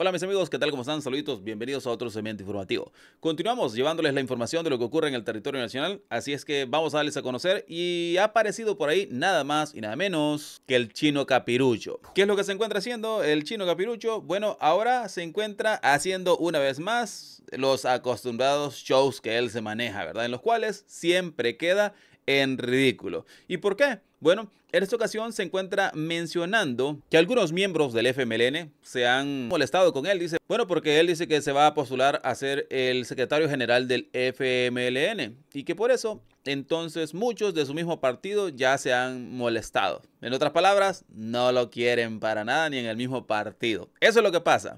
Hola mis amigos, ¿qué tal? ¿Cómo están? Saluditos, bienvenidos a otro segmento informativo. Continuamos llevándoles la información de lo que ocurre en el territorio nacional, así es que vamos a darles a conocer y ha aparecido por ahí nada más y nada menos que el chino capirucho. ¿Qué es lo que se encuentra haciendo el chino capirucho? Bueno, ahora se encuentra haciendo una vez más los acostumbrados shows que él se maneja, ¿verdad? En los cuales siempre queda en ridículo. ¿Y por qué? Bueno, en esta ocasión se encuentra mencionando que algunos miembros del FMLN se han molestado con él. Dice, bueno, porque él dice que se va a postular a ser el secretario general del FMLN y que por eso entonces muchos de su mismo partido ya se han molestado. En otras palabras, no lo quieren para nada ni en el mismo partido. Eso es lo que pasa.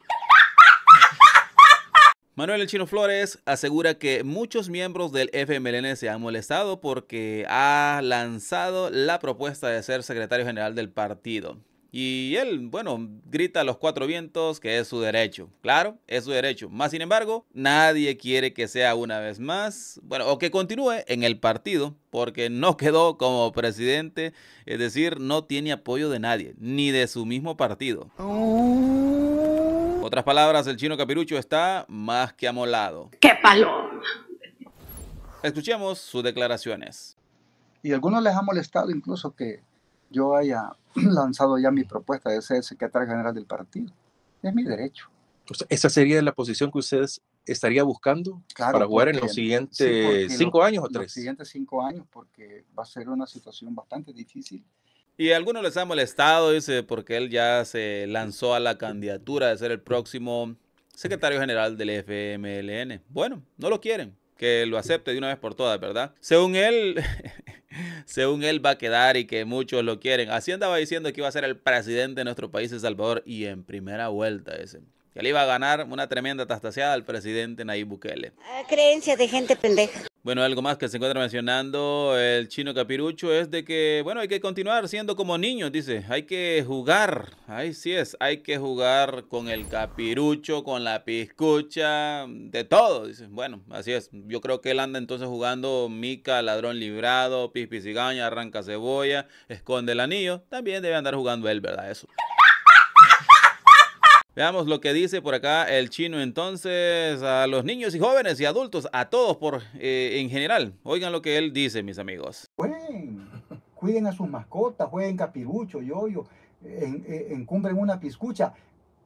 Manuel El Chino Flores asegura que muchos miembros del FMLN se han molestado porque ha lanzado la propuesta de ser secretario general del partido. Y él, bueno, grita a los cuatro vientos que es su derecho. Claro, es su derecho. Más sin embargo, nadie quiere que sea una vez más, bueno, o que continúe en el partido, porque no quedó como presidente, es decir, no tiene apoyo de nadie, ni de su mismo partido otras palabras, el chino capirucho está más que amolado. ¡Qué paloma! Escuchemos sus declaraciones. Y a algunos les ha molestado incluso que yo haya lanzado ya mi propuesta de ser secretario general del partido. Es mi derecho. ¿Esa sería la posición que ustedes estaría buscando para jugar en los siguientes cinco años o tres? Los siguientes cinco años, porque va a ser una situación bastante difícil y algunos les ha molestado, dice, porque él ya se lanzó a la candidatura de ser el próximo secretario general del FMLN. Bueno, no lo quieren, que lo acepte de una vez por todas, ¿verdad? Según él, según él va a quedar y que muchos lo quieren. Así va diciendo que iba a ser el presidente de nuestro país, El Salvador, y en primera vuelta, ese que le iba a ganar una tremenda tastaseada al presidente Nayib Bukele. Ah, creencias de gente pendeja. Bueno, algo más que se encuentra mencionando el chino capirucho es de que, bueno, hay que continuar siendo como niños, dice. Hay que jugar, ahí sí es, hay que jugar con el capirucho, con la piscucha, de todo, dice. Bueno, así es. Yo creo que él anda entonces jugando mica, ladrón librado, pis, gaña, arranca cebolla, esconde el anillo. También debe andar jugando él, ¿verdad? Eso. Veamos lo que dice por acá el chino entonces a los niños y jóvenes y adultos, a todos por eh, en general. Oigan lo que él dice, mis amigos. Bueno, cuiden a sus mascotas, jueguen capirucho, yoyo, eh, encumbren una piscucha,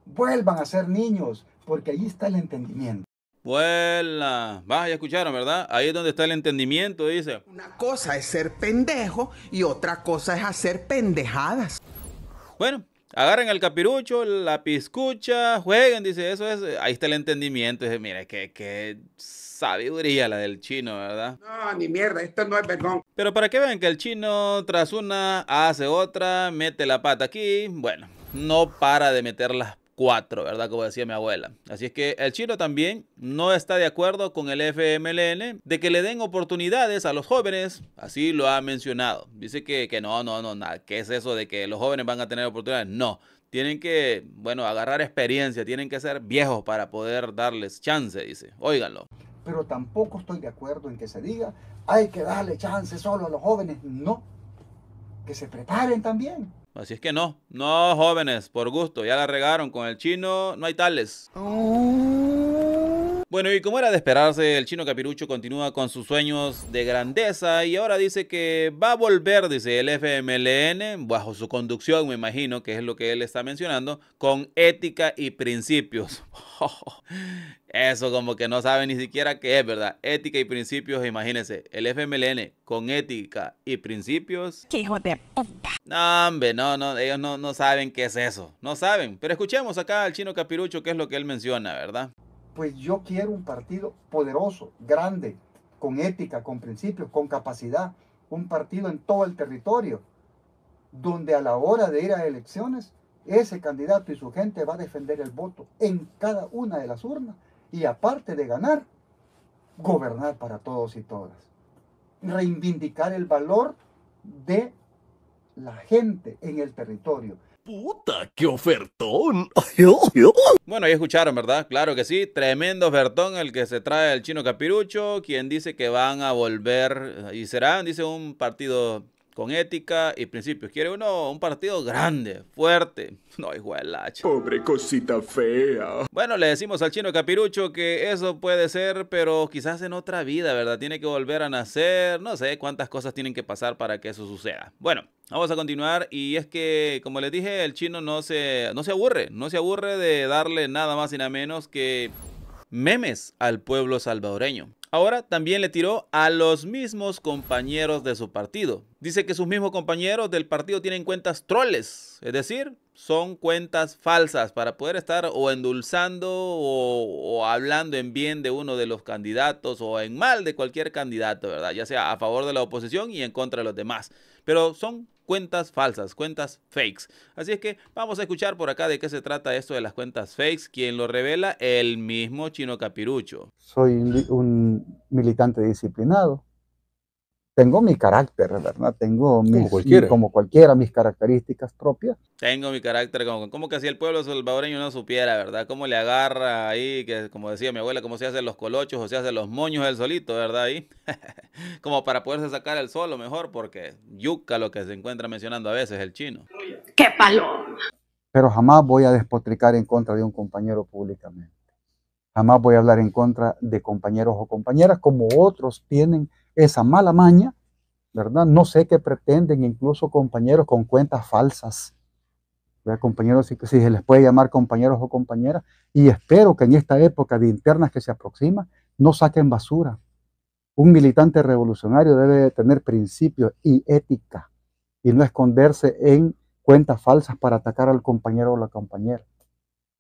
vuelvan a ser niños, porque ahí está el entendimiento. Vuela, ya escucharon, ¿verdad? Ahí es donde está el entendimiento, dice. Una cosa es ser pendejo y otra cosa es hacer pendejadas. Bueno, Agarren el capirucho, la piscucha, jueguen, dice, eso es, ahí está el entendimiento, dice, mire qué, qué sabiduría la del chino, ¿verdad? No, ni mierda, esto no es vergón. Pero para que vean que el chino tras una hace otra, mete la pata aquí, bueno, no para de meter las Cuatro, ¿verdad? Como decía mi abuela. Así es que el chino también no está de acuerdo con el FMLN de que le den oportunidades a los jóvenes, así lo ha mencionado. Dice que, que no, no, no, nada, ¿qué es eso de que los jóvenes van a tener oportunidades? No, tienen que, bueno, agarrar experiencia, tienen que ser viejos para poder darles chance, dice. Óiganlo. Pero tampoco estoy de acuerdo en que se diga, hay que darle chance solo a los jóvenes. No, que se preparen también Así es que no, no jóvenes, por gusto, ya la regaron con el chino, no hay tales. Oh. Bueno, y como era de esperarse, el chino Capirucho continúa con sus sueños de grandeza y ahora dice que va a volver, dice el FMLN, bajo su conducción, me imagino, que es lo que él está mencionando, con ética y principios. eso como que no sabe ni siquiera qué es, ¿verdad? Ética y principios, imagínense, el FMLN con ética y principios. ¡Qué hijo de puta! No, no, no, ellos no saben qué es eso, no saben. Pero escuchemos acá al chino Capirucho qué es lo que él menciona, ¿verdad? pues yo quiero un partido poderoso, grande, con ética, con principios, con capacidad, un partido en todo el territorio, donde a la hora de ir a elecciones, ese candidato y su gente va a defender el voto en cada una de las urnas y aparte de ganar, gobernar para todos y todas. Reivindicar el valor de la gente en el territorio puta, qué ofertón. Bueno, ahí escucharon, ¿verdad? Claro que sí, tremendo ofertón el que se trae el chino Capirucho, quien dice que van a volver, y serán, dice, un partido con ética y principios. Quiere uno un partido grande, fuerte. No, hijo de Pobre cosita fea. Bueno, le decimos al chino capirucho que eso puede ser, pero quizás en otra vida, ¿verdad? Tiene que volver a nacer. No sé cuántas cosas tienen que pasar para que eso suceda. Bueno. Vamos a continuar y es que, como les dije, el chino no se, no se aburre, no se aburre de darle nada más y nada menos que memes al pueblo salvadoreño. Ahora también le tiró a los mismos compañeros de su partido, Dice que sus mismos compañeros del partido tienen cuentas troles, es decir, son cuentas falsas para poder estar o endulzando o, hablando en bien de uno de los candidatos o en mal de cualquier candidato, ¿verdad? Ya sea a favor de la oposición y en contra de los demás. Pero son cuentas falsas, cuentas fakes. Así es que vamos a escuchar por acá de qué se trata esto de las cuentas fakes, quien lo revela el mismo Chino Capirucho. Soy un militante disciplinado tengo mi carácter, ¿verdad? Tengo mis, como, cualquiera. mis características propias. Tengo mi carácter, como, como que si el pueblo salvadoreño no supiera, ¿verdad? Cómo le agarra ahí, que como decía mi abuela, cómo se hacen los colochos o se hace los moños del solito, ¿verdad? Ahí, como para poderse sacar el suelo mejor, porque yuca lo que se encuentra mencionando a veces el chino. ¡Qué palo! Pero jamás voy a despotricar en contra de un compañero públicamente. Jamás voy a hablar en contra de compañeros o compañeras, como otros tienen esa mala maña, ¿verdad? No sé qué pretenden incluso compañeros con cuentas falsas. ¿verdad? Compañeros, si, si se les puede llamar compañeros o compañeras. Y espero que en esta época de internas que se aproxima, no saquen basura. Un militante revolucionario debe tener principios y ética y no esconderse en cuentas falsas para atacar al compañero o la compañera.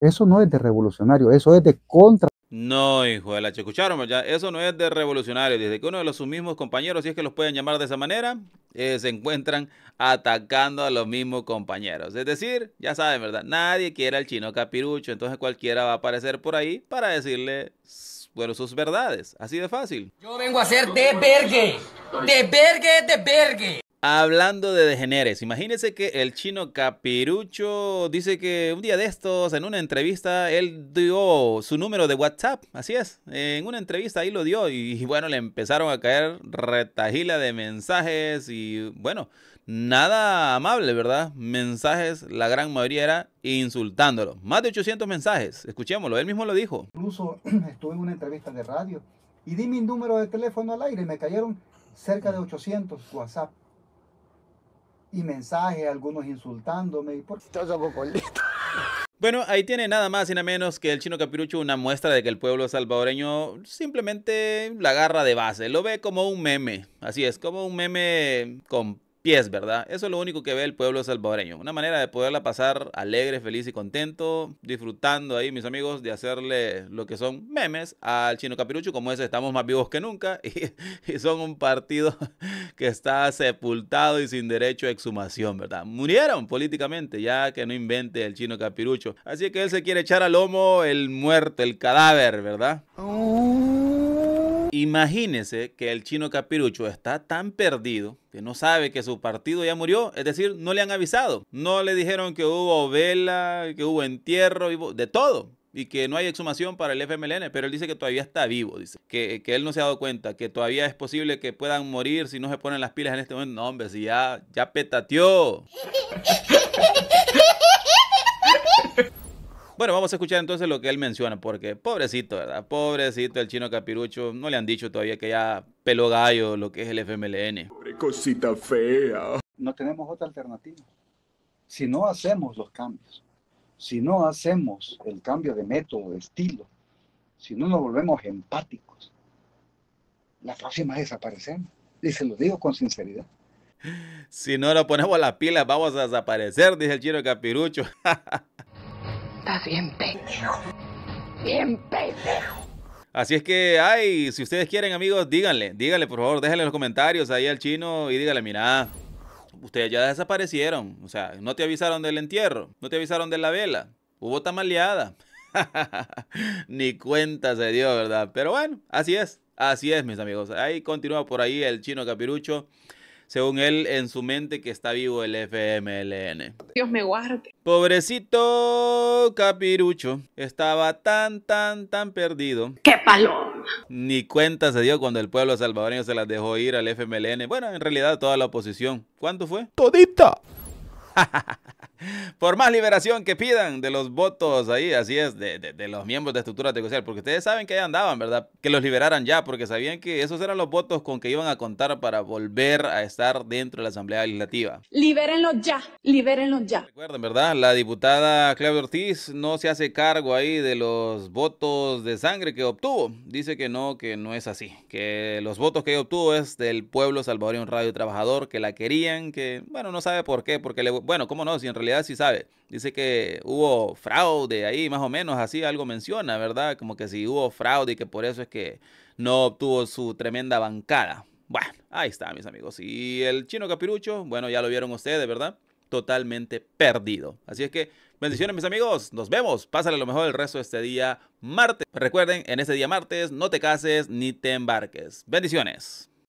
Eso no es de revolucionario, eso es de contra. No, hijo de la escucharon, ya, eso no es de revolucionario. Desde que uno de los sus mismos compañeros, si es que los pueden llamar de esa manera, eh, se encuentran atacando a los mismos compañeros. Es decir, ya saben, ¿verdad? Nadie quiere al chino capirucho, entonces cualquiera va a aparecer por ahí para decirle bueno, sus verdades. Así de fácil. Yo vengo a ser de vergue. De vergue, de vergue. Hablando de degeneres, imagínense que el chino Capirucho dice que un día de estos, en una entrevista, él dio su número de WhatsApp. Así es, en una entrevista ahí lo dio y, bueno, le empezaron a caer retajila de mensajes y bueno, nada amable, ¿verdad? Mensajes, la gran mayoría era insultándolo. Más de 800 mensajes, escuchémoslo, él mismo lo dijo. Incluso estuve en una entrevista de radio y di mi número de teléfono al aire y me cayeron cerca de 800 WhatsApp y mensajes, algunos insultándome. Y por... Bueno, ahí tiene nada más y nada menos que el chino capirucho una muestra de que el pueblo salvadoreño simplemente la agarra de base, lo ve como un meme, así es, como un meme con pies, ¿verdad? Eso es lo único que ve el pueblo salvadoreño. Una manera de poderla pasar alegre, feliz y contento, disfrutando ahí, mis amigos, de hacerle lo que son memes al chino capirucho, como es estamos más vivos que nunca, y, son un partido que está sepultado y sin derecho a exhumación, ¿verdad? Murieron políticamente, ya que no invente el chino capirucho. Así que él se quiere echar al lomo el muerto, el cadáver, ¿verdad? Imagínese que el chino Capirucho está tan perdido que no sabe que su partido ya murió, es decir, no le han avisado, no le dijeron que hubo vela, que hubo entierro, de todo y que no hay exhumación para el FMLN, pero él dice que todavía está vivo, dice, que, él no se ha dado cuenta, que todavía es posible que puedan morir si no se ponen las pilas en este momento. No, hombre, si ya, ya petateó. Bueno, vamos a escuchar entonces lo que él menciona, porque pobrecito, ¿verdad? Pobrecito el chino capirucho, no le han dicho todavía que ya pelo gallo lo que es el FMLN. Pobre cosita fea. No tenemos otra alternativa. Si no hacemos los cambios, si no hacemos el cambio de método, de estilo, si no nos volvemos empáticos, la próxima desaparecemos. Y se lo digo con sinceridad. Si no nos ponemos las pilas, vamos a desaparecer, dice el chino capirucho. Estás bien pendejo. Bien pendejo. Así es que, ay, si ustedes quieren, amigos, díganle, díganle, por favor, déjenle en los comentarios ahí al chino y díganle, mira, ustedes ya desaparecieron. O sea, no te avisaron del entierro, no te avisaron de la vela, hubo tamaleada. Ni cuenta se dio, ¿verdad? Pero bueno, así es, así es, mis amigos. Ahí continúa por ahí el chino capirucho según él, en su mente que está vivo el FMLN. Dios me guarde. Pobrecito Capirucho, estaba tan, tan, tan perdido. ¡Qué paloma! Ni cuenta se dio cuando el pueblo salvadoreño se las dejó ir al FMLN. Bueno, en realidad toda la oposición. ¿Cuánto fue? Todita. por más liberación que pidan de los votos ahí, así es, de, de, los miembros de estructura negocial, porque ustedes saben que ahí andaban, ¿verdad? Que los liberaran ya, porque sabían que esos eran los votos con que iban a contar para volver a estar dentro de la Asamblea Legislativa. Libérenlos ya, libérenlos ya. Recuerden, ¿verdad? La diputada Claudia Ortiz no se hace cargo ahí de los votos de sangre que obtuvo. Dice que no, que no es así, que los votos que obtuvo es del pueblo salvadoreño radio trabajador, que la querían, que, bueno, no sabe por qué, porque le, bueno, cómo no, si en realidad si sabe. Dice que hubo fraude ahí, más o menos, así algo menciona, ¿verdad? Como que si hubo fraude y que por eso es que no obtuvo su tremenda bancada. Bueno, ahí está, mis amigos. Y el chino capirucho, bueno, ya lo vieron ustedes, ¿verdad? Totalmente perdido. Así es que, bendiciones, mis amigos. Nos vemos. Pásale lo mejor el resto de este día martes. Recuerden, en este día martes, no te cases ni te embarques. Bendiciones.